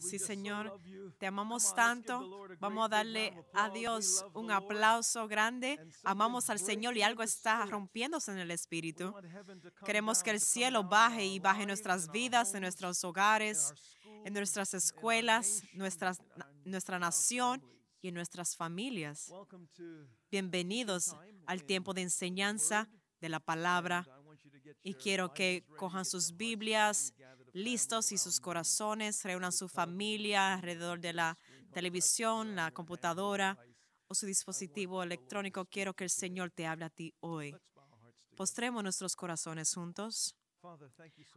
Sí, Señor, te amamos tanto. Vamos a darle a Dios un aplauso grande. Amamos al Señor y algo está rompiéndose en el Espíritu. Queremos que el cielo baje y baje en nuestras vidas, en nuestros hogares, en nuestras escuelas, nuestras, nuestra nación y en nuestras familias. Bienvenidos al tiempo de enseñanza de la palabra. Y quiero que cojan sus Biblias listos y sus corazones, reúnan su familia alrededor de la televisión, la computadora o su dispositivo electrónico. Quiero que el Señor te hable a ti hoy. Postremos nuestros corazones juntos.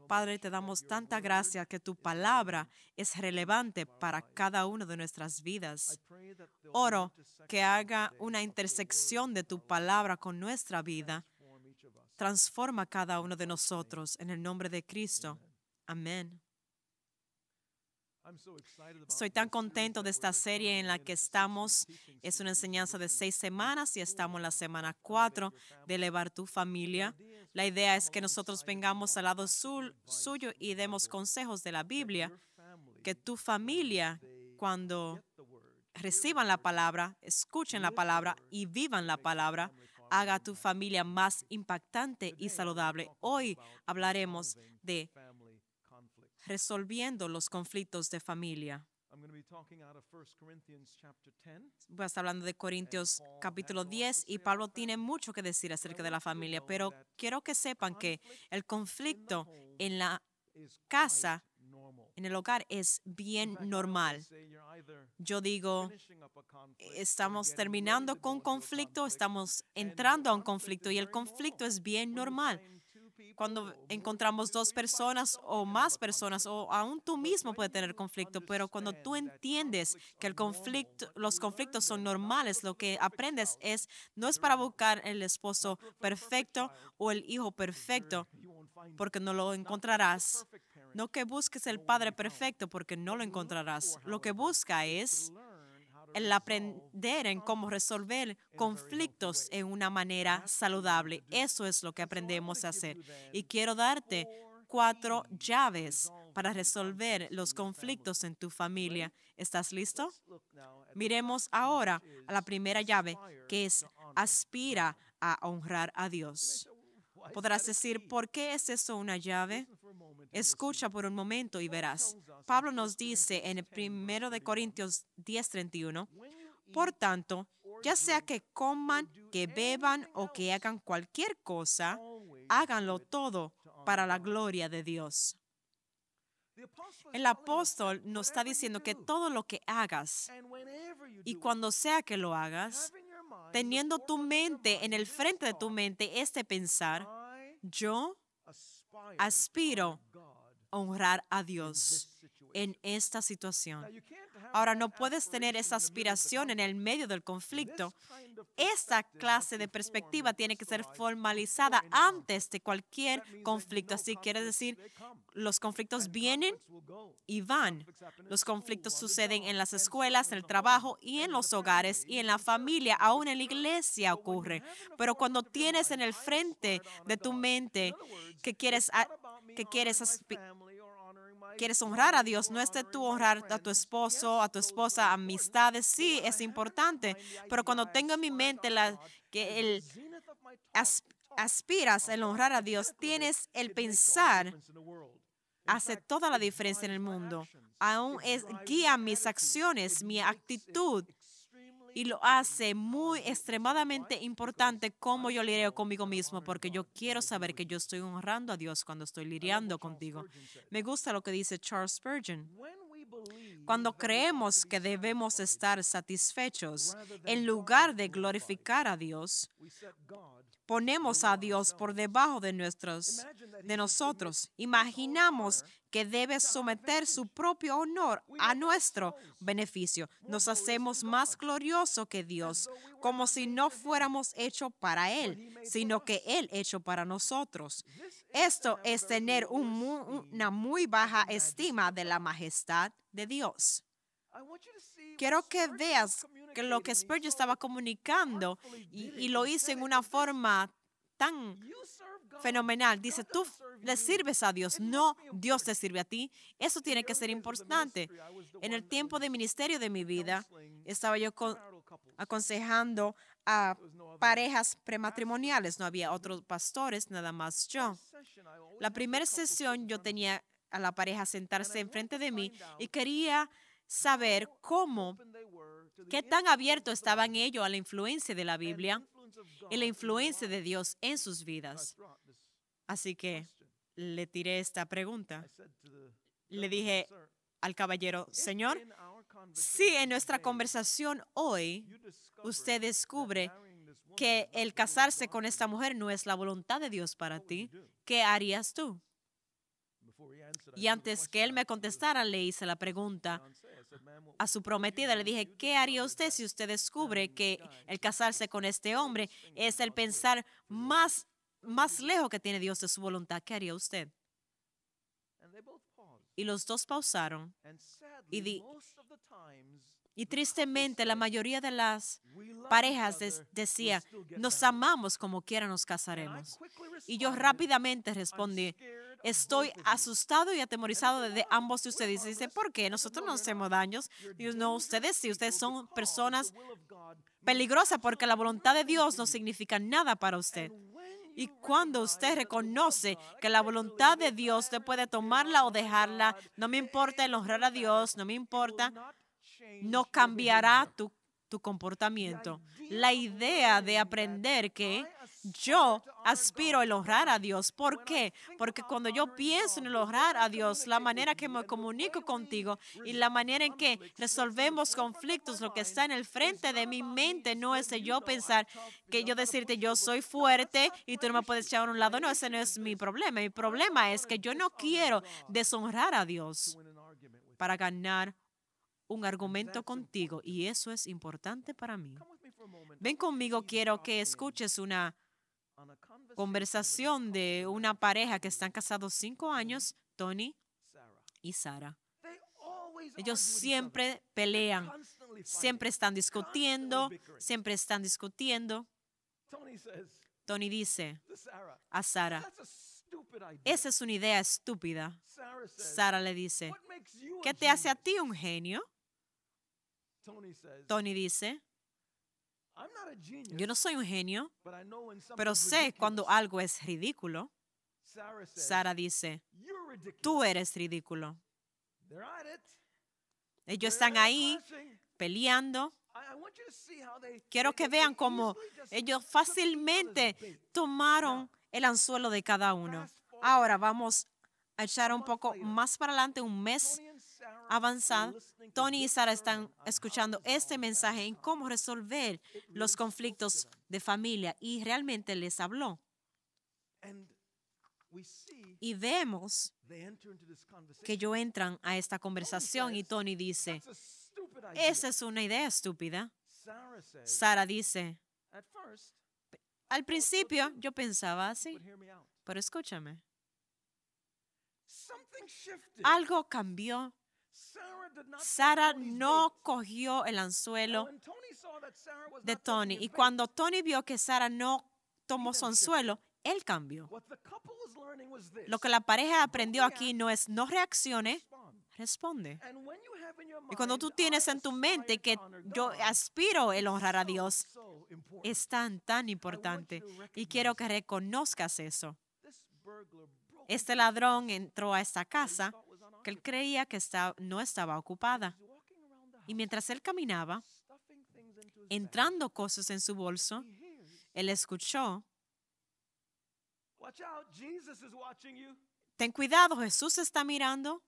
Padre, te damos tanta gracia que tu palabra es relevante para cada una de nuestras vidas. Oro que haga una intersección de tu palabra con nuestra vida. Transforma cada uno de nosotros en el nombre de Cristo. Amén. Soy tan contento de esta serie en la que estamos. Es una enseñanza de seis semanas y estamos en la semana cuatro de elevar tu familia. La idea es que nosotros vengamos al lado suyo y demos consejos de la Biblia, que tu familia, cuando reciban la palabra, escuchen la palabra y vivan la palabra, haga tu familia más impactante y saludable. Hoy hablaremos de resolviendo los conflictos de familia. Voy a estar hablando de Corintios capítulo 10 y Pablo tiene mucho que decir acerca de la familia, pero quiero que sepan que el conflicto en la casa, en el hogar, es bien normal. Yo digo, estamos terminando con conflicto, estamos entrando a un conflicto y el conflicto es bien normal cuando encontramos dos personas o más personas, o aún tú mismo puedes tener conflicto, pero cuando tú entiendes que el conflicto, los conflictos son normales, lo que aprendes es, no es para buscar el esposo perfecto o el hijo perfecto, porque no lo encontrarás. No que busques el padre perfecto, porque no lo encontrarás. Lo que busca es el aprender en cómo resolver conflictos en una manera saludable. Eso es lo que aprendemos a hacer. Y quiero darte cuatro llaves para resolver los conflictos en tu familia. ¿Estás listo? Miremos ahora a la primera llave, que es aspira a honrar a Dios. Podrás decir, ¿por qué es eso una llave? Escucha por un momento y verás. Pablo nos dice en el primero de Corintios 10:31, por tanto, ya sea que coman, que beban o que hagan cualquier cosa, háganlo todo para la gloria de Dios. El apóstol nos está diciendo que todo lo que hagas y cuando sea que lo hagas, teniendo tu mente en el frente de tu mente este pensar, yo aspiro honrar a Dios en esta situación. Ahora, no puedes tener esa aspiración en el medio del conflicto. Esta clase de perspectiva tiene que ser formalizada antes de cualquier conflicto. Así quiere decir, los conflictos vienen y van. Los conflictos suceden en las escuelas, en el trabajo y en los hogares y en la familia, aún en la iglesia ocurre. Pero cuando tienes en el frente de tu mente que quieres que quieres, quieres honrar a Dios, no es de tú honrar a tu esposo, a tu esposa, amistades, sí, es importante, pero cuando tengo en mi mente la, que el aspiras el honrar a Dios, tienes el pensar hace toda la diferencia en el mundo. Aún es guía mis acciones, mi actitud y lo hace muy extremadamente importante cómo yo liré conmigo mismo, porque yo quiero saber que yo estoy honrando a Dios cuando estoy liriando contigo. Me gusta lo que dice Charles Spurgeon. Cuando creemos que debemos estar satisfechos en lugar de glorificar a Dios, ponemos a Dios por debajo de, nuestros, de nosotros. Imaginamos que debe someter su propio honor a nuestro beneficio. Nos hacemos más glorioso que Dios, como si no fuéramos hecho para Él, sino que Él hecho para nosotros. Esto es tener una muy baja estima de la majestad de Dios. Quiero que veas que lo que Spurgeon estaba comunicando y, y lo hizo en una forma tan fenomenal. Dice, tú le sirves a Dios, no Dios te sirve a ti. Eso tiene que ser importante. En el tiempo de ministerio de mi vida, estaba yo aconsejando a parejas prematrimoniales. No había otros pastores, nada más yo. La primera sesión yo tenía a la pareja sentarse enfrente de mí y quería saber cómo, qué tan abierto estaban ellos a la influencia de la Biblia y la influencia de Dios en sus vidas. Así que le tiré esta pregunta. Le dije al caballero, Señor, si en nuestra conversación hoy usted descubre que el casarse con esta mujer no es la voluntad de Dios para ti, ¿qué harías tú? Y antes que él me contestara, le hice la pregunta a su prometida. Le dije, ¿qué haría usted si usted descubre que el casarse con este hombre es el pensar más, más lejos que tiene Dios de su voluntad? ¿Qué haría usted? Y los dos pausaron. Y, y tristemente la mayoría de las parejas decía, nos amamos como quiera nos casaremos. Y yo rápidamente respondí, estoy asustado y atemorizado de, ambos de ustedes. dice, ¿por qué? Nosotros no hacemos daños. no, ustedes sí, ustedes son personas peligrosas porque la voluntad de Dios no significa nada para usted. Y cuando usted reconoce que la voluntad de Dios, usted puede tomarla o dejarla. No me importa el honrar a Dios, no me importa. No cambiará tu comportamiento. La idea de aprender que yo aspiro a honrar a Dios. ¿Por qué? Porque cuando yo pienso en honrar a Dios, la manera que me comunico contigo y la manera en que resolvemos conflictos, lo que está en el frente de mi mente no es yo pensar que yo decirte yo soy fuerte y tú no me puedes echar a un lado. No, ese no es mi problema. Mi problema es que yo no quiero deshonrar a Dios para ganar un argumento contigo y eso es importante para mí. Ven conmigo, quiero que escuches una conversación de una pareja que están casados cinco años, Tony y Sara. Ellos siempre pelean, siempre están discutiendo, siempre están discutiendo. Tony dice a Sara, esa es una idea estúpida. Sara le dice, ¿qué te hace a ti un genio? Tony dice, yo no soy un genio, pero sé cuando algo es ridículo. Sara dice, tú eres ridículo. Ellos están ahí peleando. Quiero que vean cómo ellos fácilmente tomaron el anzuelo de cada uno. Ahora vamos a echar un poco más para adelante, un mes avanzada, Tony y Sara están escuchando este mensaje en cómo resolver los conflictos de familia y realmente les habló. Y vemos que yo entran a esta conversación y Tony dice, esa es una idea estúpida. Sara dice, al principio yo pensaba así, pero escúchame. Algo cambió Sara no cogió el anzuelo de Tony. Y cuando Tony vio que Sara no tomó su anzuelo, él cambió. Lo que la pareja aprendió aquí no es no reaccione, responde. Y cuando tú tienes en tu mente que yo aspiro el honrar a Dios, es tan, tan importante. Y quiero que reconozcas eso. Este ladrón entró a esta casa que él creía que no estaba ocupada. Y mientras él caminaba, entrando cosas en su bolso, él escuchó, ten cuidado, Jesús está mirando.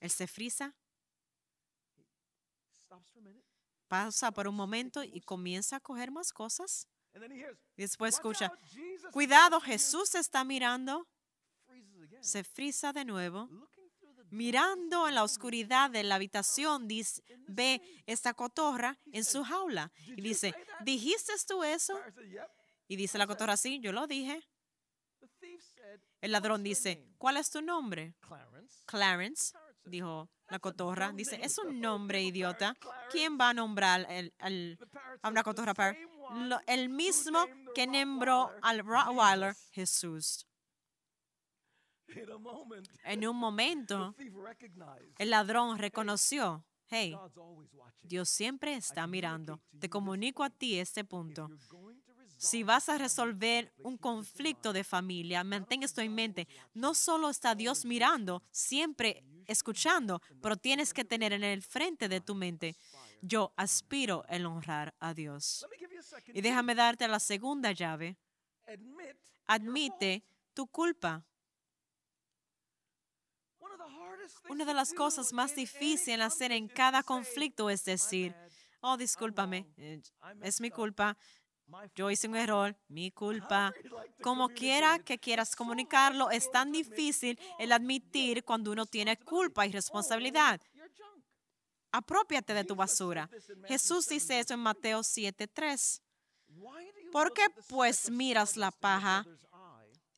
Él se frisa, pasa por un momento y comienza a coger más cosas. Después escucha, cuidado, Jesús está mirando se frisa de nuevo. Mirando en la oscuridad de la habitación, ve esta cotorra en su jaula. Y dice, ¿dijiste tú eso? Y dice la cotorra, sí, yo lo dije. El ladrón dice, ¿cuál es tu nombre? Clarence, dijo la cotorra. Dice, es un nombre idiota. ¿Quién va a nombrar a una cotorra? el mismo que nombró al Rottweiler Jesús. En un momento, el ladrón reconoció, hey, Dios siempre está mirando. Te comunico a ti este punto. Si vas a resolver un conflicto de familia, mantén esto en mente. No solo está Dios mirando, siempre escuchando, pero tienes que tener en el frente de tu mente, yo aspiro el honrar a Dios. Y déjame darte la segunda llave. Admite tu culpa. Una de las cosas más difíciles de hacer en cada conflicto es decir, oh, discúlpame, eh, es mi culpa, yo hice un error, mi culpa. Como quiera que quieras comunicarlo, es tan difícil oh, el admitir cuando uno tiene culpa y responsabilidad. Apropiate de tu basura. Jesús dice eso en Mateo 7:3. ¿Por qué pues miras la paja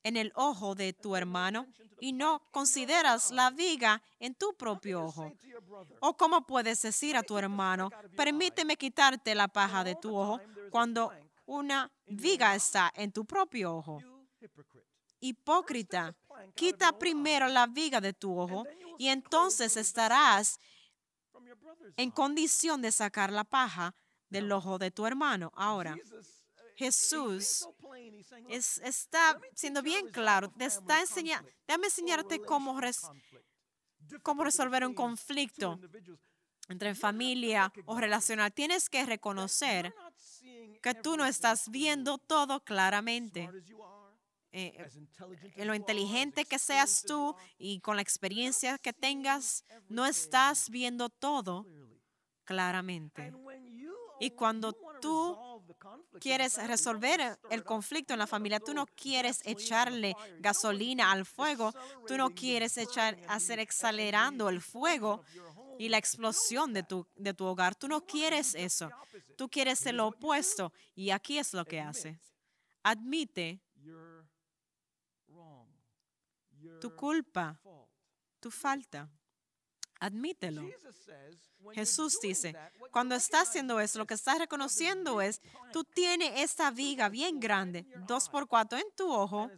en el ojo de tu hermano y no consideras la viga en tu propio ojo. ¿O cómo puedes decir a tu hermano, permíteme quitarte la paja de tu ojo cuando una viga está en tu propio ojo? Hipócrita, quita primero la viga de tu ojo y entonces estarás en condición de sacar la paja del ojo de tu hermano. Ahora, Jesús es, está siendo bien claro, te está déjame enseñarte cómo, cómo resolver un conflicto entre familia o relacional. Tienes que reconocer que tú no estás viendo todo claramente. en lo inteligente que seas tú y con la experiencia que tengas, no estás viendo todo claramente. Y cuando tú quieres resolver el conflicto en la familia, tú no quieres echarle gasolina al fuego, tú no quieres echar, hacer acelerando el fuego y la explosión de tu, de tu hogar. Tú no quieres eso. Tú quieres el opuesto. Y aquí es lo que hace. Admite tu culpa, tu falta. Admítelo. Jesús dice, cuando estás haciendo eso, lo que estás reconociendo es, tú tienes esta viga bien grande, dos por cuatro en tu ojo,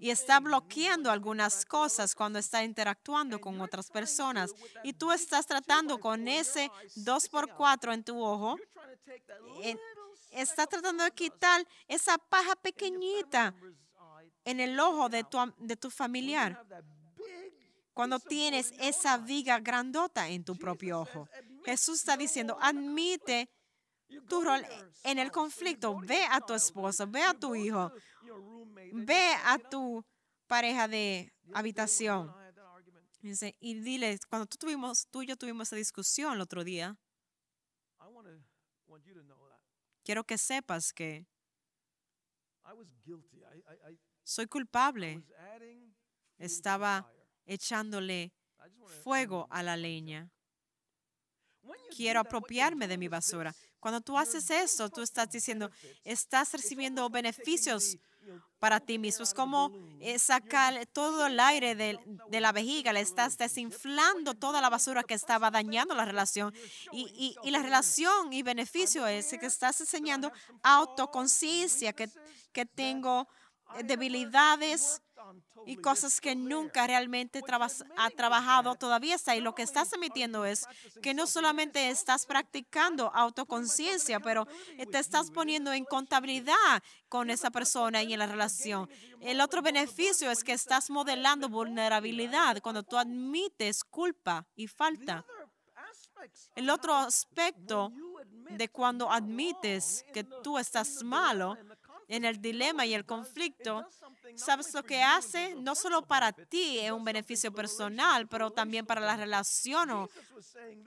y está bloqueando algunas cosas cuando está interactuando con otras personas. Y tú estás tratando con ese 2 por cuatro en tu ojo, eh, estás tratando de quitar esa paja pequeñita en el ojo de tu, de tu familiar cuando tienes esa viga grandota en tu propio ojo. Jesús está diciendo, admite tu rol en el conflicto. Ve a tu esposo, ve a tu hijo, ve a tu pareja de habitación. Y dile, cuando tú, tuvimos, tú y yo tuvimos esa discusión el otro día, quiero que sepas que soy culpable. Estaba echándole fuego mm, a la leña. Quiero apropiarme de mi basura. Cuando tú haces eso, tú estás diciendo, estás recibiendo beneficios para ti mismo. Es como eh, sacar todo el aire de, la vejiga, le estás desinflando toda la basura que estaba dañando la relación. Y, la relación y beneficio es que estás enseñando autoconciencia, que tengo eh, debilidades, y cosas que nunca realmente ha trabajado todavía está. Y lo que estás emitiendo es que no solamente estás practicando autoconciencia, pero te estás poniendo en contabilidad con esa persona y en la relación. El otro beneficio es que estás modelando vulnerabilidad cuando tú admites culpa y falta. El otro aspecto de cuando admites que tú estás malo en el dilema y el conflicto sabes lo que hace, no solo para ti es un beneficio personal, pero también para la relación.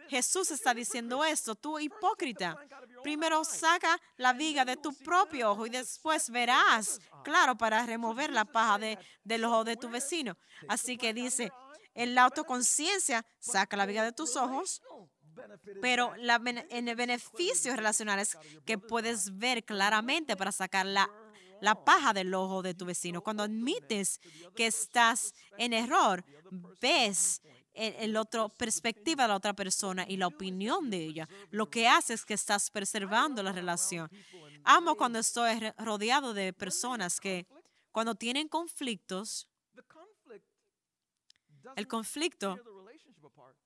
Jesús está diciendo esto, tú hipócrita. Primero saca la viga de tu propio ojo y después verás, claro, para remover la paja del ojo de tu vecino. Así que dice, en la autoconciencia, saca la viga de tus ojos, pero en el beneficio relacional es que puedes ver claramente para sacar la la paja del ojo de tu vecino. Cuando admites que estás en error, ves e, el otro perspectiva de la otra persona y la opinión de ella. Lo que hace es que estás preservando la relación. Amo cuando estoy rodeado de personas que cuando tienen conflictos, el conflicto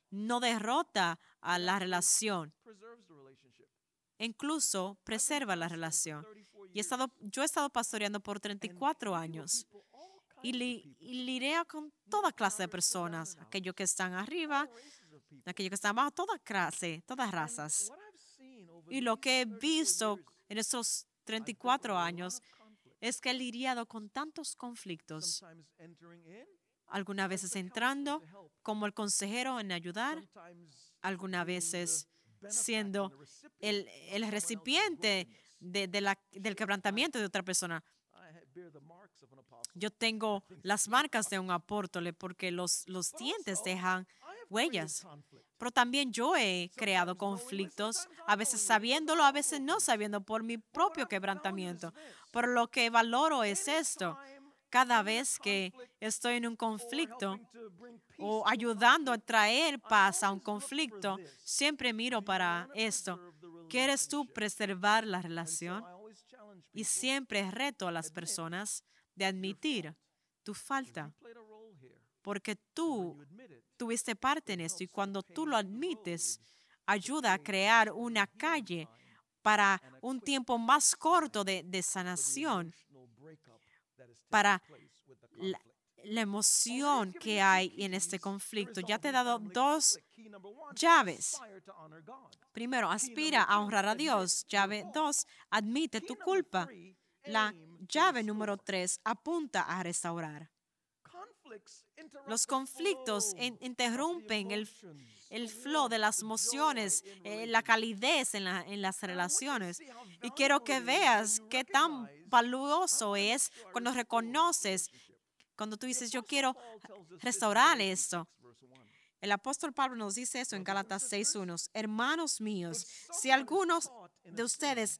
no derrota a la relación, incluso preserva la relación. Y he estado, yo he estado pastoreando por 34 años y, li, con toda clase de personas, aquellos que están arriba, aquellos que están abajo, toda clase, todas razas. Y lo que he visto en esos 34 años es que he lidiado con tantos conflictos, algunas veces entrando como el consejero en ayudar, algunas veces siendo el, el recipiente del quebrantamiento de otra persona. Yo tengo las marcas de un apóstol porque los, los dientes dejan huellas. Pero también yo he creado conflictos, a veces sabiéndolo, a veces no sabiendo, por mi propio quebrantamiento. Pero lo que valoro es esto. Cada vez que estoy en un conflicto o ayudando a traer paz a un conflicto, siempre miro para esto. ¿Quieres tú preservar la relación? Y siempre reto a las personas de admitir tu falta, porque tú tuviste parte en esto y cuando tú lo admites, ayuda a crear una calle para un tiempo más corto de, sanación, para la emoción que hay en este conflicto. Ya te he dado dos llaves. Primero, aspira a honrar a Dios. Llave dos, admite tu culpa. La llave número tres, apunta a restaurar. Los conflictos interrumpen el, flow de las emociones, eh, la calidez en, en, las relaciones. Y quiero que veas qué tan valuoso es cuando reconoces cuando tú dices, yo quiero restaurar esto. El apóstol Pablo nos dice eso en Galatas 6.1. Hermanos míos, si algunos de ustedes,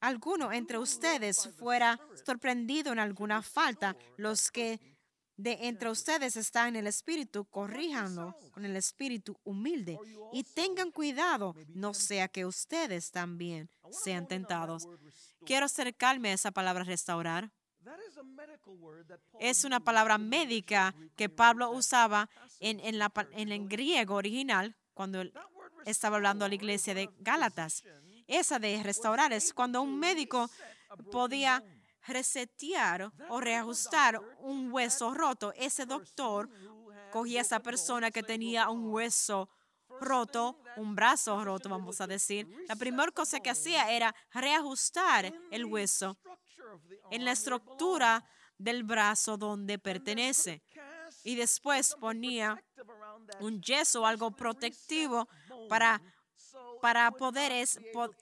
alguno entre ustedes fuera sorprendido en alguna falta, los que de entre ustedes están en el espíritu, corríjanlo con el espíritu humilde y tengan cuidado, no sea que ustedes también sean tentados. Quiero acercarme a esa palabra restaurar. Es una palabra médica que Pablo usaba en, la, en el griego original cuando él estaba hablando a la iglesia de Gálatas. Esa de restaurar es cuando un médico podía resetear o reajustar un hueso roto. Ese doctor cogía a esa persona que tenía un hueso roto, un brazo roto, vamos a decir. La primera cosa que hacía era reajustar el hueso en la estructura del brazo donde pertenece. Y después ponía un yeso algo protectivo para, para, poder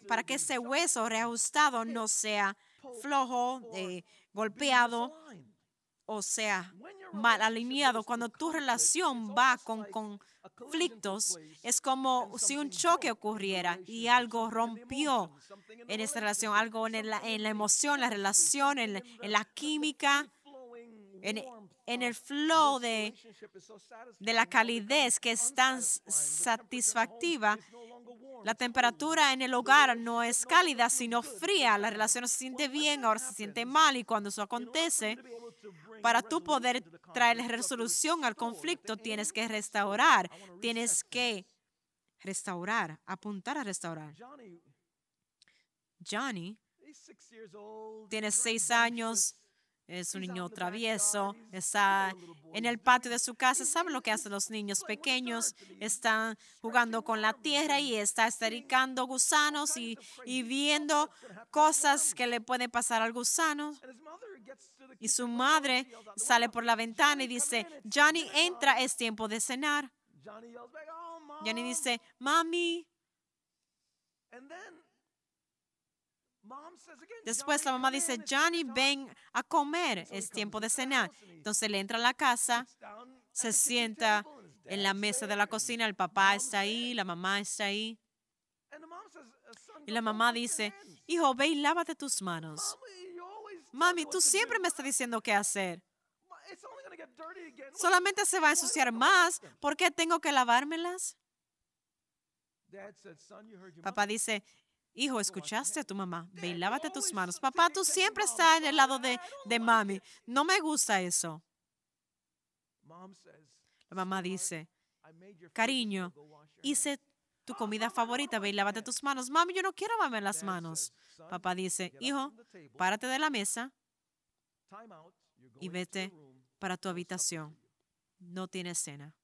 para que ese hueso reajustado no sea flojo, eh, golpeado o sea, mal alineado, cuando tu relación va con conflictos, es como si un choque ocurriera y algo rompió en esa relación, algo en la, emoción, la relación, en la, química. E, en, el flow de, de la calidez que es tan satisfactiva. La temperatura en el hogar no es cálida, sino fría. La relación no se siente bien, ahora se siente mal y cuando eso acontece, para tu poder traer resolución al conflicto, este tienes que restaurar, tienes que restaurar, apuntar a restaurar. Johnny tiene seis años es un niño travieso, está en el patio de su casa, sabe lo que hacen los niños pequeños, están jugando con la tierra y está estericando gusanos y, viendo cosas que le pueden pasar al gusano. Y su madre sale por la ventana y dice, Johnny, entra, es tiempo de cenar. Johnny oh, dice, mami. Después la mamá dice, Johnny, ven a comer, es tiempo de cenar. Entonces le entra a la casa, se sienta en la mesa de la cocina, el papá está ahí, la mamá está ahí. Y la mamá dice, hijo, ve y lávate tus manos. Mami, tú siempre me estás diciendo qué hacer. Solamente se va a ensuciar más. ¿Por qué tengo que lavármelas? Papá dice, Hijo, escuchaste a tu mamá. Ve lávate tus manos. Papá, tú siempre estás en el lado de, de mami. No me gusta eso. La mamá dice, cariño, hice tu comida favorita, ve lávate tus manos. Mami, yo no quiero lavarme las manos. Papá dice, hijo, párate de la mesa y vete para tu habitación. No tienes cena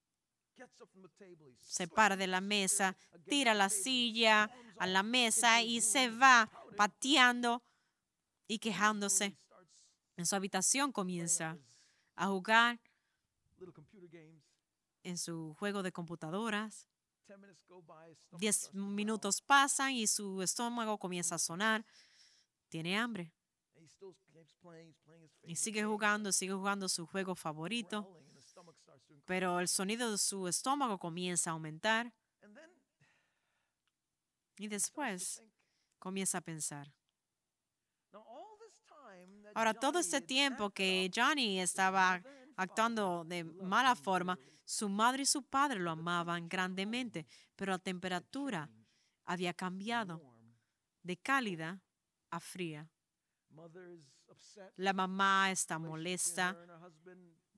se para de la mesa, tira la silla a la mesa y se va pateando y quejándose. En su habitación comienza a jugar en su juego de computadoras. Diez minutos pasan y su estómago comienza a sonar. Tiene hambre. Y sigue jugando, sigue jugando su juego favorito pero el sonido de su estómago comienza a aumentar. Y después comienza a pensar. Ahora, todo este tiempo que Johnny estaba actuando de mala forma, su madre y su padre lo amaban grandemente, pero la temperatura había cambiado de cálida a fría. La mamá está molesta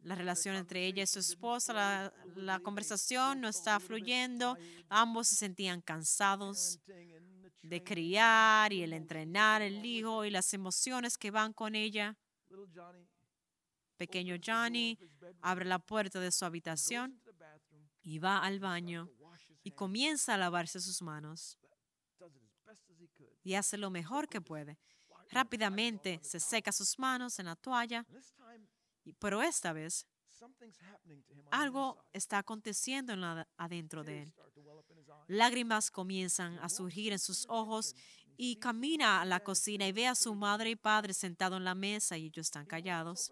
la relación entre ella y su esposa, la, conversación no está fluyendo, ambos se sentían cansados de criar y el entrenar el hijo y las emociones que van con ella. Pequeño Johnny abre la puerta de su habitación y va al baño y comienza a lavarse sus manos y hace lo mejor que puede. Rápidamente se seca sus manos en la toalla pero esta vez algo está aconteciendo adentro de él. Lágrimas comienzan a surgir en sus ojos y camina a la cocina y ve a su madre y padre sentado en la mesa y ellos están callados.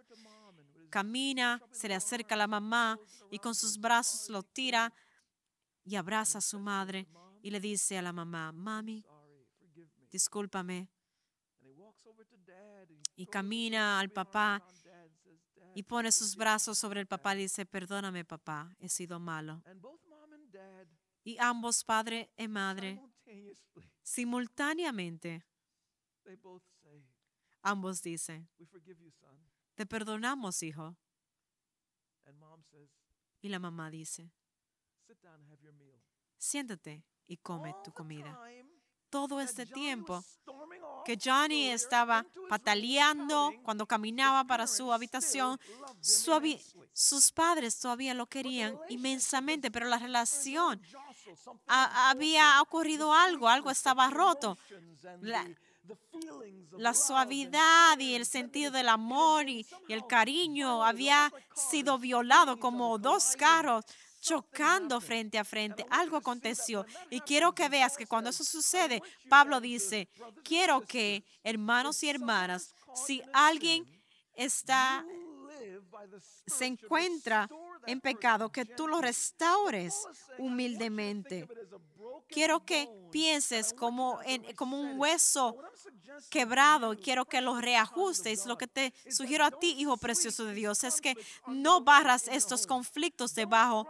Camina, se le acerca a la mamá y con sus brazos lo tira y abraza a su madre y le dice a la mamá, mami, discúlpame. Y camina al papá y pone sus brazos sobre el papá y dice, perdóname papá, he sido malo. Y ambos, padre y madre, simultáneamente, ambos dicen, te perdonamos, hijo. Y la mamá dice, siéntate y come tu comida todo este tiempo que Johnny estaba pataleando cuando caminaba para su habitación. sus padres todavía lo querían inmensamente, pero la relación había ocurrido algo, algo estaba roto. La, suavidad y el sentido del amor y el cariño había sido violado como dos carros chocando frente a frente. Algo aconteció. Y quiero que veas que cuando eso sucede, Pablo dice, quiero que, hermanos y hermanas, si alguien está, se encuentra en pecado, que tú lo restaures humildemente. Quiero que pienses como, como un hueso quebrado. y Quiero que lo reajustes. Lo que te sugiero a ti, Hijo Precioso de Dios, es que no barras estos conflictos debajo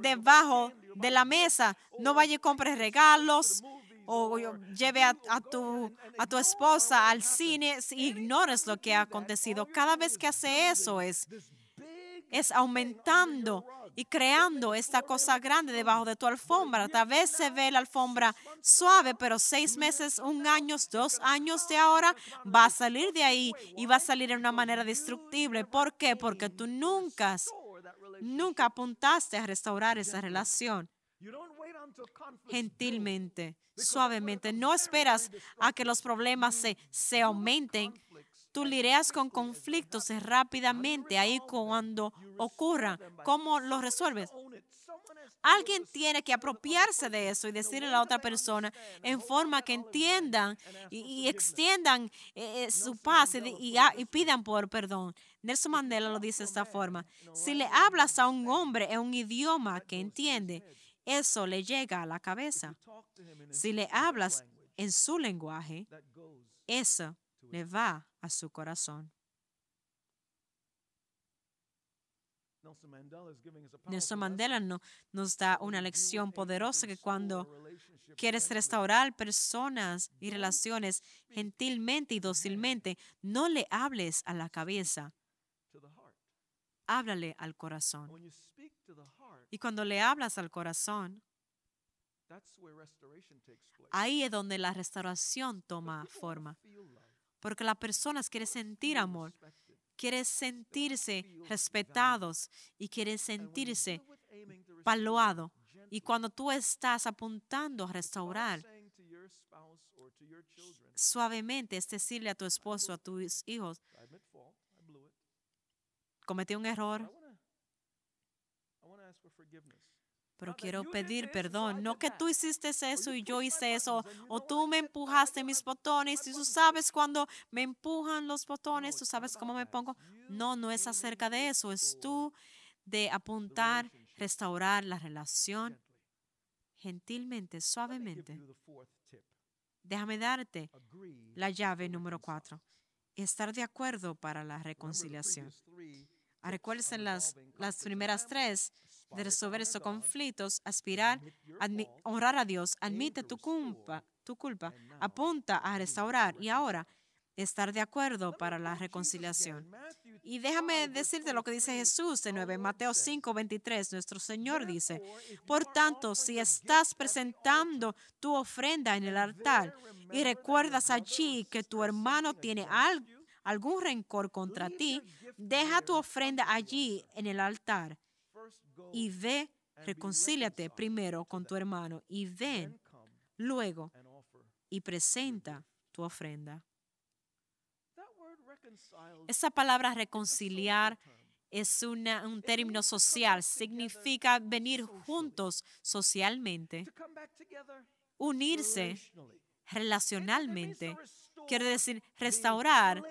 debajo de la mesa. No vaya y compre regalos o lleve a, tu, a tu esposa al cine si ignores lo que ha acontecido. Cada vez que hace eso es, es aumentando y creando esta cosa grande debajo de tu alfombra. Tal vez se ve la alfombra suave, pero seis meses, un año, dos años de ahora va a salir de ahí y va a salir de una manera destructible. ¿Por qué? Porque tú nunca Nunca apuntaste a restaurar esa relación. Gentilmente, suavemente. No esperas a que los problemas se, aumenten. Tú lidias con conflictos rápidamente ahí cuando ocurran. ¿Cómo los resuelves? Alguien tiene que apropiarse de eso y decirle a la otra persona en forma que entiendan y, extiendan eh, eh, su paz y, ah, y pidan por perdón. Nelson Mandela lo dice de esta forma. Si le hablas a un hombre en un idioma que entiende, eso le llega a la cabeza. Si le hablas en su lenguaje, eso le va a su corazón. Nelson Mandela nos da una lección poderosa que cuando quieres restaurar personas y relaciones gentilmente y dócilmente, no le hables a la cabeza, háblale al corazón. Y cuando le hablas al corazón, ahí es donde la restauración toma forma. Porque las personas quieren sentir amor Quieres sentirse respetados y quieres sentirse paloado. Y cuando tú estás apuntando a restaurar, suavemente es decirle a tu esposo, a tus hijos, cometí un error pero quiero pedir perdón. No que tú hiciste eso y yo hice eso, o tú me empujaste mis botones y tú sabes cuando me empujan los botones, tú sabes cómo me pongo. No, no es acerca de eso, es tú de apuntar, restaurar la relación gentilmente, suavemente. Déjame darte la llave número cuatro. Estar de acuerdo para la reconciliación. Ah, Recuerden las, las primeras tres de resolver estos conflictos, aspirar, honrar a Dios, admite tu culpa, tu culpa, apunta a restaurar y ahora estar de acuerdo para la reconciliación. Y déjame decirte lo que dice Jesús de 9, Mateo 5, 23. Nuestro Señor dice, por tanto, si estás presentando tu ofrenda en el altar y recuerdas allí que tu hermano tiene algún rencor contra ti, deja tu ofrenda allí en el altar y ve, reconcíliate primero con tu hermano y ven luego y presenta tu ofrenda. Esa palabra reconciliar es un término social, significa venir juntos socialmente, unirse relacionalmente, quiere decir restaurar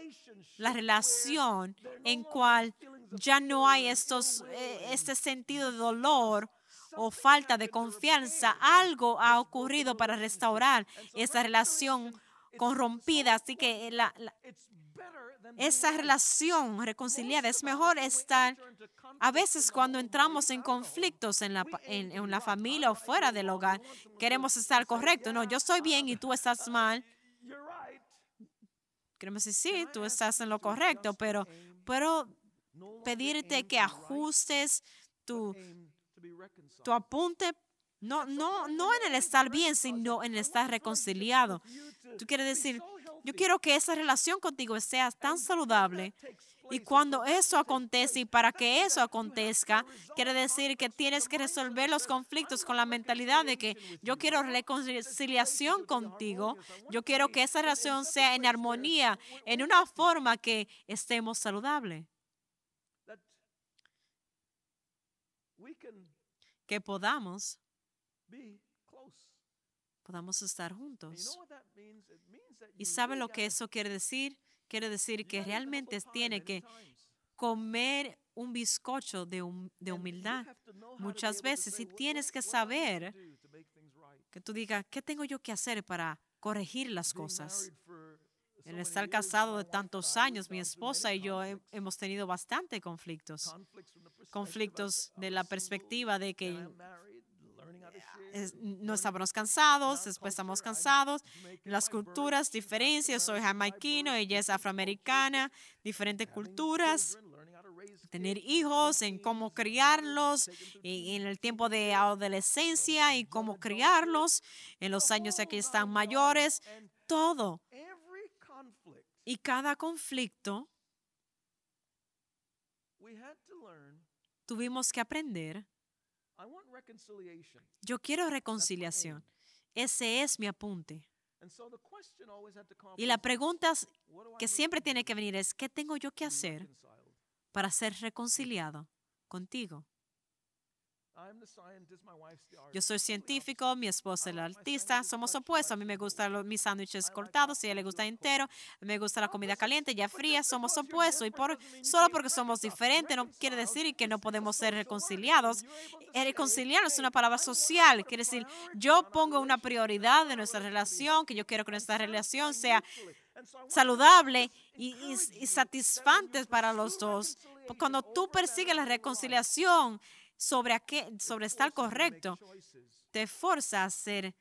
la relación en cual ya no hay estos, eh, este sentido de dolor o falta de confianza. Algo ha ocurrido para restaurar esa relación corrompida. Así que esa relación reconciliada es mejor estar a veces cuando entramos en conflictos en la, en, la familia o fuera del hogar. Queremos estar correcto No, yo estoy bien y tú estás mal. Queremos decir, sí, tú estás en lo correcto, pero, pero pedirte que ajustes tu, tu apunte no, no, no en el estar bien, sino en el estar reconciliado. Tú quieres decir, yo quiero que esa relación contigo sea tan saludable. Y cuando eso acontece y para que eso acontezca, quiere decir que tienes que resolver los conflictos con la mentalidad de que yo quiero reconciliación contigo, yo quiero que esa relación sea en armonía, en una forma que estemos saludables. que podamos podamos estar juntos. ¿Y sabe lo que eso quiere decir? Quiere decir que realmente tiene que comer un bizcocho de, de humildad muchas veces y tienes que saber que tú digas, ¿qué tengo yo que hacer para corregir las cosas? en estar casado de tantos años, mi esposa y yo hemos tenido bastante conflictos. Conflictos de la perspectiva de que no estábamos cansados, después estamos cansados, las culturas, diferencias, soy jamaiquino, ella es afroamericana, diferentes culturas, tener hijos, en cómo criarlos, en el tiempo de adolescencia y cómo criarlos, en los años que están mayores, todo y cada conflicto tuvimos que aprender. Yo quiero reconciliación. Ese es mi apunte. Y la pregunta que siempre tiene que venir es, ¿qué tengo yo que hacer para ser reconciliado contigo? Yo soy científico, mi esposa es la artista, somos opuestos. A mí me gustan los, mis sándwiches cortados, a ella le gusta entero, me gusta la comida caliente, ya fría, somos opuestos. Y por, solo porque somos diferentes no quiere decir que no podemos ser reconciliados. Reconciliar es una palabra social, quiere decir, yo pongo una prioridad de nuestra relación, que yo quiero que nuestra relación sea saludable y, y, para los dos. Cuando tú persigues la reconciliación, sobre, sobre estar correcto, te forza a hacer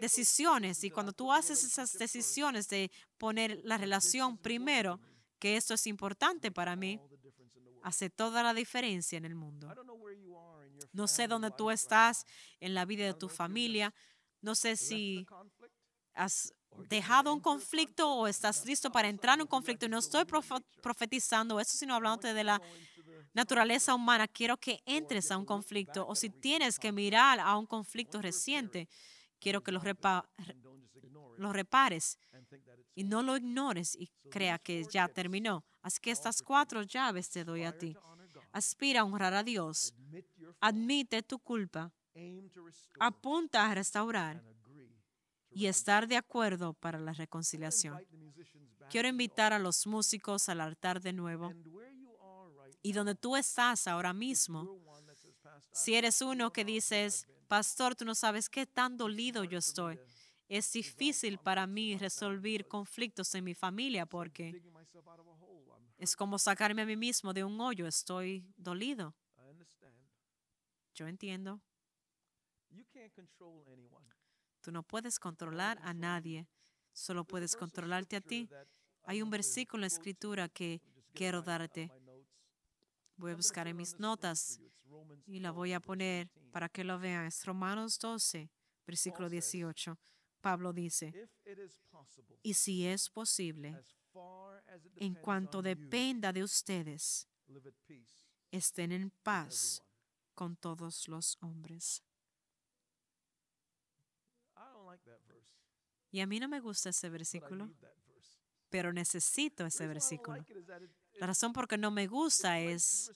decisiones. Y cuando tú haces esas decisiones de poner la relación primero, que esto es importante para mí, hace toda la diferencia en el mundo. No sé dónde tú estás en la vida de tu familia. No sé si has dejado un conflicto o estás listo para entrar en un conflicto. No estoy profetizando eso, sino hablándote de la naturaleza humana, quiero que entres a un conflicto. O si tienes que mirar a un conflicto reciente, quiero que lo, repares y no lo ignores y crea que ya terminó. Así que estas cuatro llaves te doy a ti. Aspira a honrar a Dios. Admite tu culpa. Apunta a restaurar y estar de acuerdo para la reconciliación. Quiero invitar a los músicos al altar de nuevo y donde tú estás ahora mismo, si eres uno que dices, pastor, tú no sabes qué tan dolido yo estoy. Es difícil para mí resolver conflictos en mi familia porque es como sacarme a mí mismo de un hoyo. Estoy dolido. Yo entiendo. Tú no puedes controlar a nadie, solo puedes controlarte a ti. Hay un versículo en la escritura que quiero darte. Voy a buscar en mis notas y la voy a poner para que lo vean. Es Romanos 12, versículo 18. Pablo dice, y si es posible, en cuanto dependa de ustedes, estén en paz con todos los hombres. Y a mí no me gusta ese versículo, pero necesito ese versículo. La razón por que no me gusta es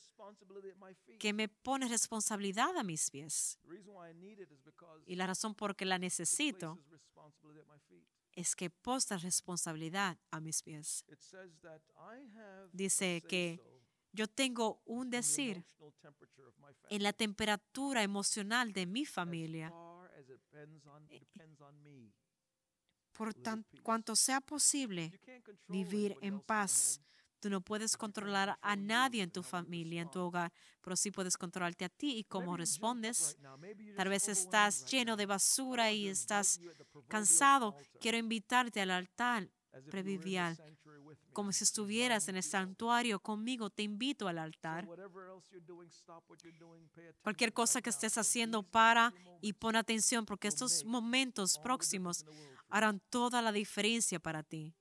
que me pone responsabilidad a mis pies. Y la razón por que la necesito es que posta responsabilidad a mis pies. Dice que yo tengo un decir en la temperatura emocional de mi familia. Por tanto, cuanto sea posible vivir en paz Tú no puedes controlar a nadie en tu familia, en tu hogar, pero sí puedes controlarte a ti y cómo respondes. Tal vez estás lleno de basura y estás cansado. Quiero invitarte al altar previvial, como si estuvieras en el santuario conmigo, te invito al altar. Cualquier cosa que estés haciendo, para y pon atención, porque estos momentos próximos harán toda la diferencia para ti.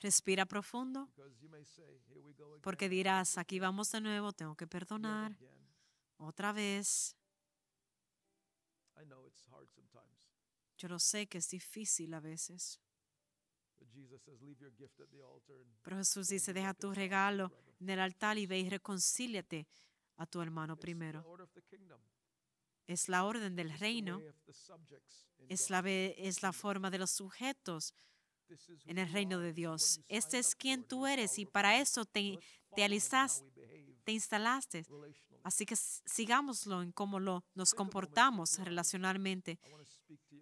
Respira profundo, porque dirás, aquí vamos de nuevo, tengo que perdonar otra vez. Yo lo sé que es difícil a veces. Pero Jesús dice, deja tu regalo en el altar y ve y reconcíliate a tu hermano primero. Es la orden del reino. Es la, es la forma de los sujetos en el reino de Dios. Este es quien tú eres y para eso te, te alistaste, te instalaste. Así que sigámoslo en cómo lo, nos comportamos relacionalmente.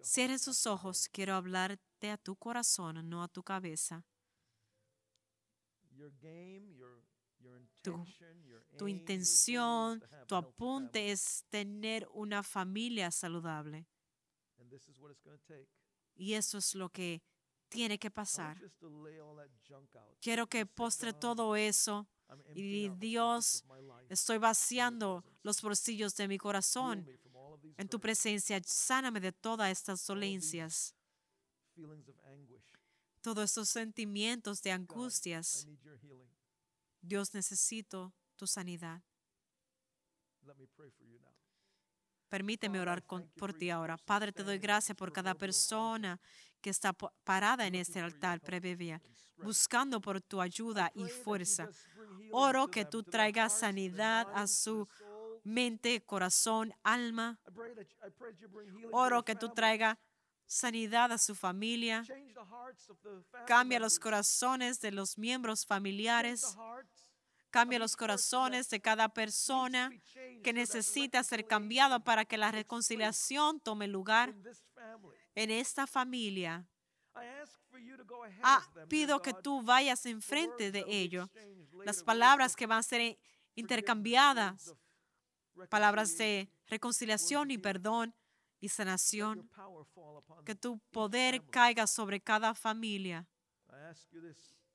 Cierre sus ojos. Quiero hablarte a tu corazón, no a tu cabeza. Tu, tu intención, tu apunte es tener una familia saludable. Y eso es lo que tiene que pasar. Quiero que postre todo eso y Dios, estoy vaciando los bolsillos de mi corazón. En tu presencia, sáname de todas estas dolencias, todos estos sentimientos de angustias. Dios, necesito tu sanidad. Permíteme orar por ti ahora. Padre, te doy gracias por cada persona que está parada en este altar previa, buscando por tu ayuda y fuerza. Oro que tú traigas sanidad a su mente, corazón, alma. Oro que tú traigas sanidad a su familia. Cambia los corazones de los miembros familiares. Cambia los corazones de cada persona que necesita ser cambiado para que la reconciliación tome lugar en esta familia. Ah, pido que tú vayas enfrente de ello. Las palabras que van a ser intercambiadas, palabras de reconciliación y perdón y sanación, que tu poder caiga sobre cada familia.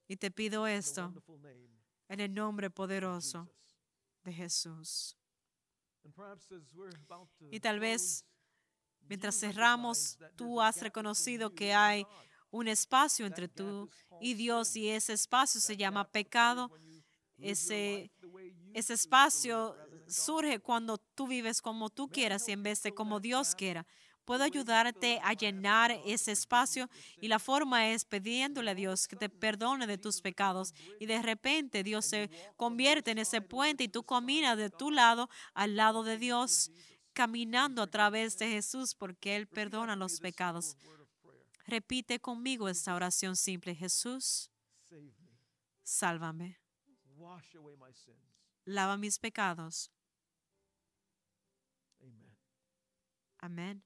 Y te pido esto en el nombre poderoso de Jesús. Y tal vez mientras cerramos, tú has reconocido que hay un espacio entre tú y Dios y ese espacio se llama pecado. Ese, ese espacio surge cuando tú vives como tú quieras y en vez de como Dios quiera puedo ayudarte a llenar ese espacio y la forma es pidiéndole a Dios que te perdone de tus pecados y de repente Dios se convierte en ese puente y tú caminas de tu lado al lado de Dios caminando a través de Jesús porque Él perdona los pecados. Repite conmigo esta oración simple. Jesús, sálvame. Lava mis pecados. Amén.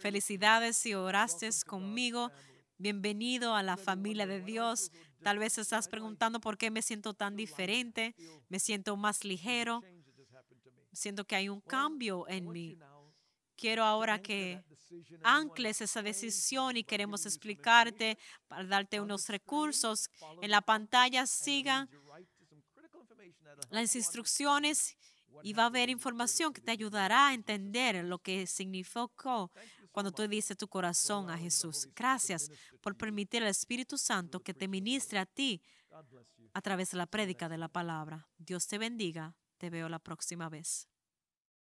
Felicidades si oraste conmigo. Bienvenido a la familia de Dios. Tal vez estás preguntando por qué me siento tan diferente, me siento más ligero, siento que hay un cambio en mí. Quiero ahora que ancles esa decisión y queremos explicarte para darte unos recursos. En la pantalla sigan las instrucciones y va a haber información que te ayudará a entender lo que significó cuando tú dices tu corazón a Jesús. Gracias por permitir al Espíritu Santo que te ministre a ti a través de la prédica de la palabra. Dios te bendiga. Te veo la próxima vez.